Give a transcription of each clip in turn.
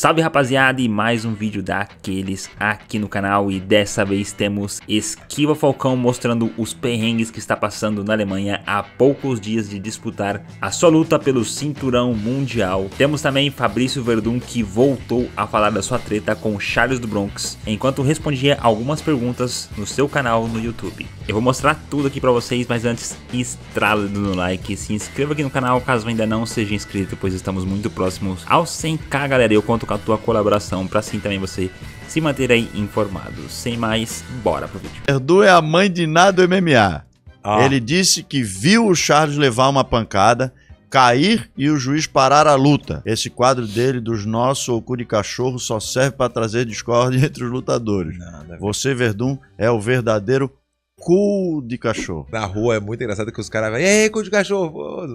Salve rapaziada e mais um vídeo daqueles aqui no canal e dessa vez temos Esquiva Falcão mostrando os perrengues que está passando na Alemanha há poucos dias de disputar a sua luta pelo cinturão mundial. Temos também Fabrício Verdun que voltou a falar da sua treta com Charles do Bronx enquanto respondia algumas perguntas no seu canal no YouTube. Eu vou mostrar tudo aqui pra vocês, mas antes estrala no like, se inscreva aqui no canal caso ainda não seja inscrito, pois estamos muito próximos ao 100k galera eu conto com a tua colaboração, para assim também você se manter aí informado. Sem mais, bora pro vídeo. Erdu é a mãe de nada do MMA. Ah. Ele disse que viu o Charles levar uma pancada, cair e o juiz parar a luta. Esse quadro dele dos nossos ou cu de cachorro só serve para trazer discórdia entre os lutadores. você, Verdun, é o verdadeiro cu de cachorro. Na rua é muito engraçado que os caras. E aí, cu de cachorro?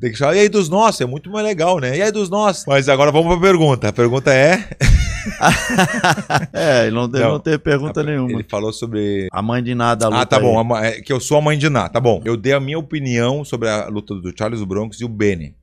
Tem que chamar. E aí dos nossos? É muito mais legal, né? E aí dos nossos? Mas agora vamos pra pergunta. A pergunta é. é, não, não, não teve pergunta nenhuma. Ele falou sobre. A mãe de nada, ah, luta. Ah, tá aí. bom. É que eu sou a mãe de nada, tá bom. Eu dei a minha opinião sobre a luta do Charles do Bronx e o Benny.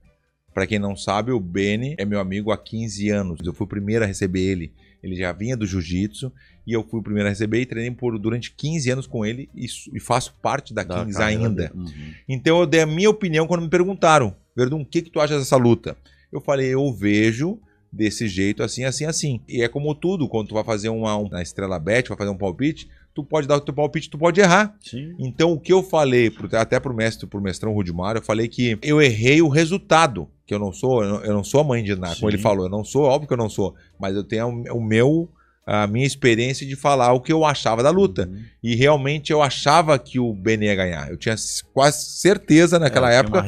Pra quem não sabe, o Benny é meu amigo há 15 anos. Eu fui o primeiro a receber ele ele já vinha do jiu-jitsu e eu fui o primeiro a receber e treinei por durante 15 anos com ele e, e faço parte da, da Kings ainda. Uhum. Então eu dei a minha opinião quando me perguntaram, Verdun, o que, que tu acha dessa luta? Eu falei, eu vejo desse jeito, assim, assim, assim. E é como tudo, quando tu vai fazer uma, uma estrela bet, vai fazer um palpite, tu pode dar o teu palpite, tu pode errar. Sim. Então o que eu falei, pro, até pro mestre, pro mestrão Rudimar, eu falei que eu errei o resultado que eu não sou, eu não sou a mãe de nada, como ele falou, eu não sou, óbvio que eu não sou, mas eu tenho o meu a minha experiência de falar o que eu achava da luta. Uhum. E realmente eu achava que o Benê ia ganhar. Eu tinha quase certeza naquela é, época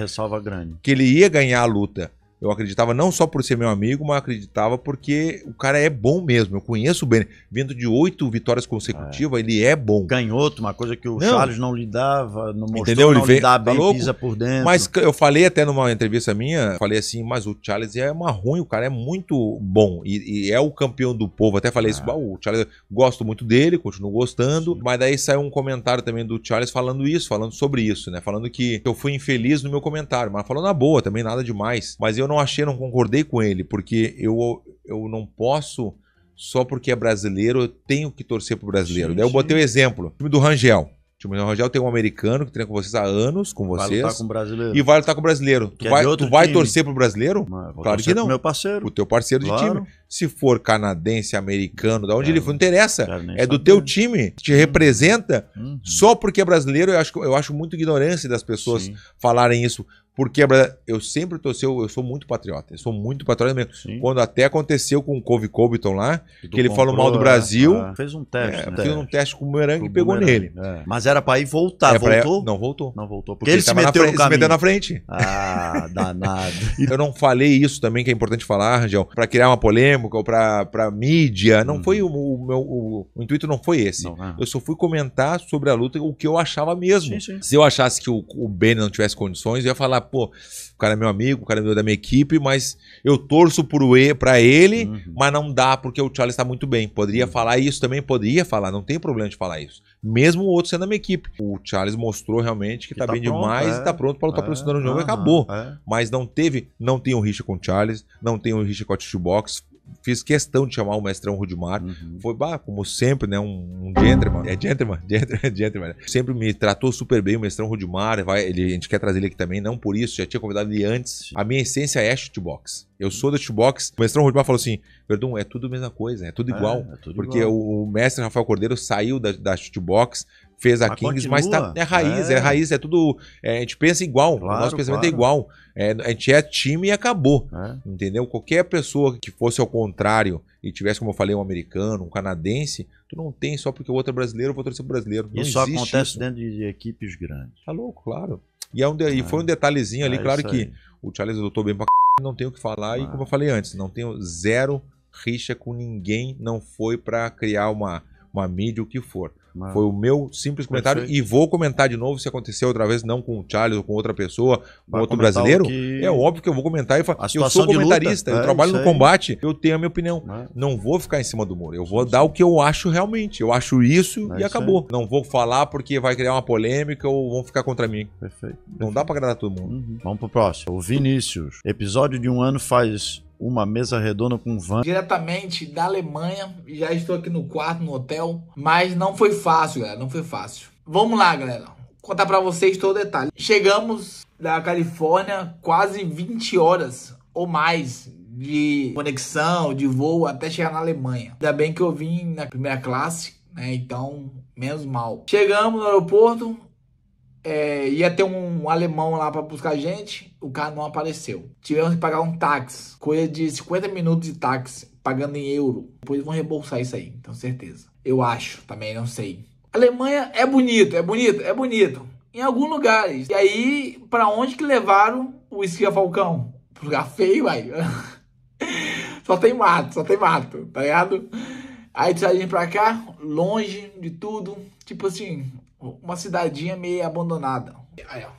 que ele ia ganhar a luta. Eu acreditava não só por ser meu amigo, mas acreditava porque o cara é bom mesmo. Eu conheço o Beni. Vindo de oito vitórias consecutivas, é. ele é bom. Ganhou, uma coisa que o não. Charles não lhe dava, não mostrou, Entendeu? Ele não veio, lhe dava tá pisa por dentro. Mas eu falei até numa entrevista minha, falei assim, mas o Charles é uma ruim, o cara é muito bom e, e é o campeão do povo. Até falei é. isso, ah. o Charles, gosto muito dele, continuo gostando. Sim. Mas daí saiu um comentário também do Charles falando isso, falando sobre isso, né? Falando que eu fui infeliz no meu comentário, mas falou na boa também, nada demais. Mas eu eu não achei, não concordei com ele, porque eu, eu não posso, só porque é brasileiro, eu tenho que torcer pro brasileiro. Daí eu botei o exemplo. O time do Rangel. O time do Rangel tem um americano que treina com vocês há anos, com vocês. Vai lutar com o brasileiro. E vai lutar com o brasileiro. tu, é vai, tu vai torcer pro brasileiro? Mas, claro que não. Meu parceiro. O teu parceiro de time. Se for canadense, americano, da onde é, ele for, não interessa. É do saber. teu time te uhum. representa. Uhum. Só porque é brasileiro, eu acho, eu acho muito ignorância das pessoas Sim. falarem isso. Porque eu sempre torci, eu, sou muito patriota. Eu sou muito patriota mesmo. Sim. Quando até aconteceu com o Covey Cobiton lá, que, que ele comprou, falou mal do Brasil. É, é, fez um teste. É, né? Fez um teste com o bumerangue e pegou bumerangue. nele. É. Mas era para ir voltar. É, voltou? Não voltou. Não voltou. Porque, porque ele, se meteu, frente, se meteu, na frente, Ah, danado. eu não falei isso também, que é importante falar, Rangel, para criar uma polêmica ou para mídia. Não hum. foi o, o meu. O, o, intuito não foi esse. Não, é. Eu só fui comentar sobre a luta o que eu achava mesmo. Sim, sim. Se eu achasse que o, o Benny não tivesse condições, eu ia falar pô, o cara é meu amigo, o cara é meu da minha equipe, mas eu torço pro e, ele, uhum. mas não dá porque o Charles está muito bem. Poderia uhum. falar isso também, poderia falar, não tem problema de falar isso. Mesmo o outro sendo a minha equipe. O Charles mostrou realmente que, que tá, tá bem pronto, demais é, e tá pronto para lutar é, pelo Cidadão de novo e acabou. É. Mas não teve, não tem o um rixa com o Charles, não tem o um rixa com a Box, fiz questão de chamar o mestrão Rudimar. Uhum. Foi, bah, como sempre, né? Um, um gentleman. É gentleman, gentleman, gentleman. Sempre me tratou super bem o mestrão Rudimar. Vai, ele, a gente quer trazer ele aqui também, não por isso, já tinha convidado ele antes. A minha essência é shootbox. Eu sou da shootbox. O mestrão Rudimar falou assim: Verdun, é tudo a mesma coisa, é tudo é, igual. É, é tudo porque igual. o mestre Rafael Cordeiro saiu da, da shootbox, fez a mas Kings, continua. mas tá, é raiz, é. é raiz, é tudo. É, a gente pensa igual, claro, o nosso pensamento é claro. é igual. É, a gente é time e acabou. É. Entendeu? Qualquer pessoa que fosse ao contrário e tivesse, como eu falei, um americano, um canadense, tu não tem só porque o outro é brasileiro, eu vou torcer pro brasileiro. Não isso só acontece isso. dentro de equipes grandes. Tá louco, claro. E, é um de, e foi um detalhezinho ali, claro que o Charles adotou bem pra c... não tenho o que falar, e como eu falei antes, não tenho zero rixa com ninguém, não foi para criar uma, uma mídia, o que for. Mano. Foi o meu simples comentário e vou comentar de novo se aconteceu outra vez, não com o Charles ou com outra pessoa, com outro brasileiro. Que... É óbvio que eu vou comentar e falar. Eu sou comentarista, luta, eu é, trabalho no combate, eu tenho a minha opinião. Né? Não vou ficar em cima do muro, eu vou dar o que eu acho realmente. Eu acho isso é, e acabou. não vou falar porque vai criar uma polêmica ou vão ficar contra mim. Perfeito. Não Perfeito. dá pra agradar todo mundo. Uhum. Vamos pro próximo. O Vinícius, episódio de um ano faz uma mesa redonda com van. Diretamente da Alemanha, já estou aqui no quarto, no hotel, mas não foi fácil, galera, não foi fácil. Vamos lá, galera, contar para vocês todo o detalhe. Chegamos da Califórnia quase 20 horas ou mais de conexão, de voo, até chegar na Alemanha. Ainda bem que eu vim na primeira classe, né, então menos mal. Chegamos no aeroporto, é, ia ter um alemão lá para buscar a gente, o cara não apareceu. Tivemos que pagar um táxi, coisa de 50 minutos de táxi, pagando em euro. Depois vão reembolsar isso aí, com certeza. Eu acho, também não sei. Alemanha é bonito, é bonito, é bonito. Em alguns lugares. E aí, para onde que levaram o esquia Falcão? Pro lugar feio, aí. só tem mato, só tem mato, tá ligado? Aí tiraram a pra cá, longe de tudo. Tipo assim, uma cidadinha meio abandonada. Aí, ó.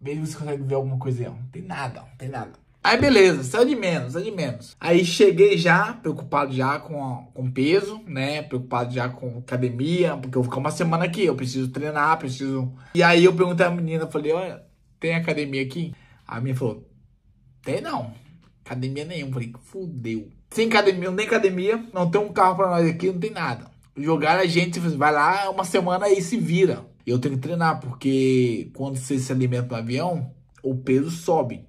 Vê se você consegue ver alguma coisa aí, ó. Não tem nada, ó. Não tem nada. Aí beleza, saiu de menos, saiu de menos. Aí cheguei já, preocupado já com, com peso, né? Preocupado já com academia, porque eu vou ficar uma semana aqui, eu preciso treinar, preciso. E aí eu perguntei à menina, falei, olha, tem academia aqui? A menina falou, tem não, academia nenhuma. Falei, fudeu. Sem academia, nem academia, não tem um carro pra nós aqui, não tem nada jogar a gente, vai lá uma semana e se vira. Eu tenho que treinar, porque quando você se alimenta no avião, o peso sobe.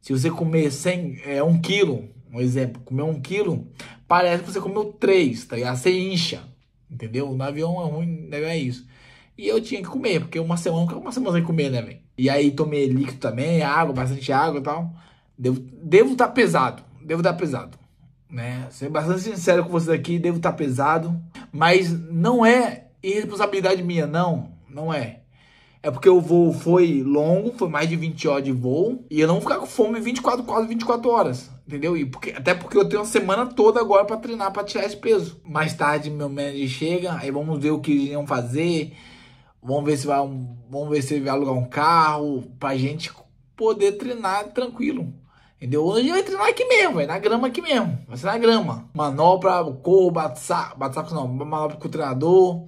Se você comer 100, é, um quilo, um exemplo, comer um quilo, parece que você comeu três, tá ligado? Você incha, entendeu? No avião é ruim, né? é isso. E eu tinha que comer, porque uma semana, uma semana sem comer, né, velho? E aí tomei líquido também, água, bastante água e tal. Devo estar devo tá pesado, devo estar tá pesado né? Ser bastante sincero com vocês aqui, devo estar tá pesado, mas não é irresponsabilidade minha, não, não é. É porque o voo foi longo, foi mais de 20 horas de voo, e eu não vou ficar com fome 24, quase 24 horas, entendeu? E porque, até porque eu tenho uma semana toda agora para treinar, para tirar esse peso. Mais tarde meu manager chega, aí vamos ver o que eles iam fazer, vamos ver se vai, vamos ver se vai alugar um carro pra gente poder treinar tranquilo. Entendeu? Hoje eu treinar aqui mesmo, velho. Na grama aqui mesmo. Vai ser na grama. Manopla, o cor, bate-saco, bate não, manopla com o treinador.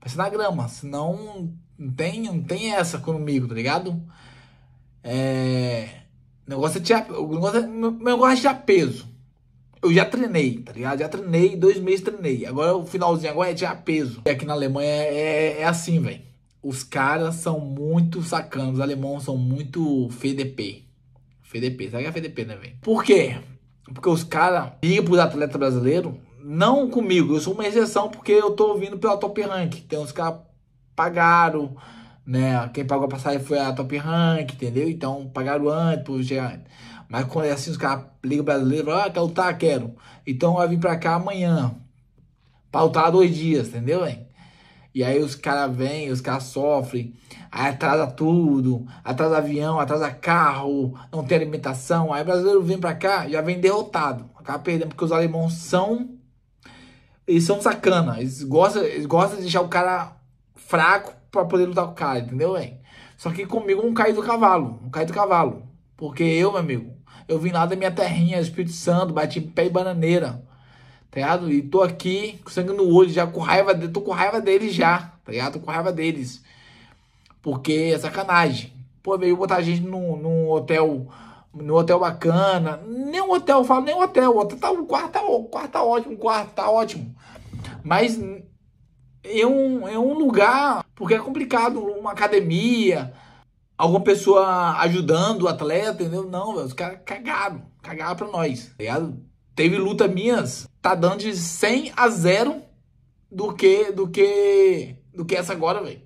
Vai ser na grama. Senão não tem, não tem essa comigo, tá ligado? É. O negócio é tirar. negócio é, meu negócio é tirar peso. Eu já treinei, tá ligado? Já treinei, dois meses treinei. Agora o finalzinho agora é tirar peso. E aqui na Alemanha é, é, é assim, velho. Os caras são muito sacanos. Os alemãos são muito FDP. FDP, sabe que é FDP, né, velho? Por quê? Porque os caras ligam pros atletas brasileiros, não comigo, eu sou uma exceção porque eu tô vindo pela Top Rank. Tem então, uns caras pagaram, né? Quem pagou a passagem foi a Top Rank, entendeu? Então pagaram antes pro chegar Mas quando é assim, os caras ligam brasileiro, ah, quer lutar? Quero. Então vai vir pra cá amanhã. Pautar dois dias, entendeu, velho? E aí os caras vêm, os caras sofrem, aí atrasa tudo, atrasa avião, atrasa carro, não tem alimentação. Aí o brasileiro vem pra cá já vem derrotado. Acaba perdendo, porque os alemães são. Eles são sacanas Eles gostam, eles gostam de deixar o cara fraco pra poder lutar com o cara, entendeu, hein? Só que comigo não cai do cavalo, não cai do cavalo. Porque eu, meu amigo, eu vim lá da minha terrinha, Espírito Santo, bati pé e bananeira tá ligado? E tô aqui com sangue no olho, já com raiva, tô com raiva deles já, tá ligado? Tô com raiva deles. Porque é sacanagem. Pô, veio botar a gente num, num hotel, num hotel bacana. Nem um hotel, eu falo, nem um hotel. O hotel tá, um quarto, tá, um quarto tá ótimo, um quarto tá ótimo. Mas é um, é um lugar, porque é complicado, uma academia, alguma pessoa ajudando o atleta, entendeu? Não, os caras cagaram, cagaram pra nós, tá ligado? Teve luta minhas, tá dando de 100 a 0 do que do que do que essa agora, velho.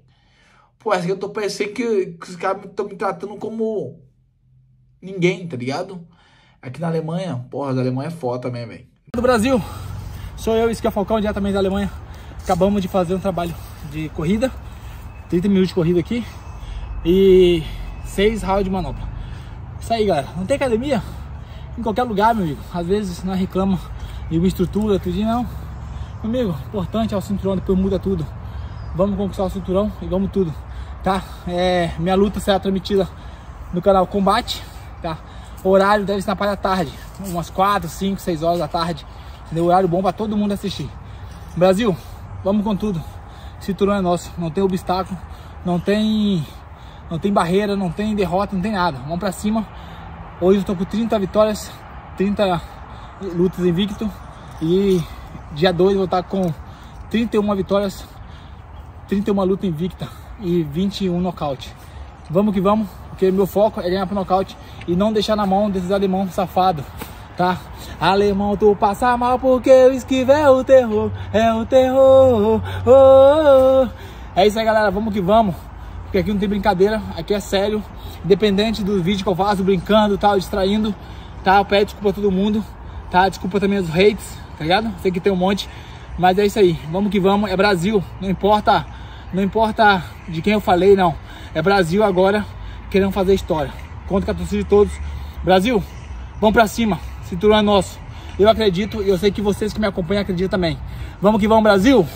Pô, que eu tô parecendo que, que os caras estão me tratando como ninguém, tá ligado? Aqui na Alemanha, porra, da Alemanha é foda também, velho. Do Brasil, sou eu, é Falcão, diretamente da Alemanha. Acabamos de fazer um trabalho de corrida, 30 minutos de corrida aqui e 6 rounds de manobra Isso aí, galera. Não tem academia? em qualquer lugar, meu amigo. Às vezes nós reclama de uma estrutura, tudo não. Meu amigo, importante é o cinturão, depois muda tudo. Vamos conquistar o cinturão e vamos tudo, tá? É, minha luta será transmitida no canal Combate, tá? O horário deve estar na parte da tarde, umas 4, 5, 6 horas da tarde. Entendeu? Horário bom para todo mundo assistir. Brasil, vamos com tudo. Cinturão é nosso, não tem obstáculo, não tem não tem barreira, não tem derrota, não tem nada. Vamos para cima Hoje eu estou com 30 vitórias, 30 lutas invicto e dia 2 vou estar tá com 31 vitórias, 31 luta invicta e 21 nocaute. Vamos que vamos, porque meu foco é ganhar pro nocaute e não deixar na mão desses alemão safado, tá? Alemão, tu passa mal porque eu esquivo é o terror, é o terror. Oh, oh, oh. É isso aí, galera, vamos que vamos porque aqui não tem brincadeira, aqui é sério. Independente do vídeo que eu faço, brincando, tal, distraindo, tá? Eu peço desculpa a todo mundo, tá? Desculpa também os hates, tá ligado? Sei que tem um monte, mas é isso aí. Vamos que vamos, é Brasil, não importa, não importa de quem eu falei, não. É Brasil agora querendo fazer história. Conto com a torcida de todos. Brasil, vamos pra cima, cinturão é nosso. Eu acredito e eu sei que vocês que me acompanham acreditam também. Vamos que vamos, Brasil!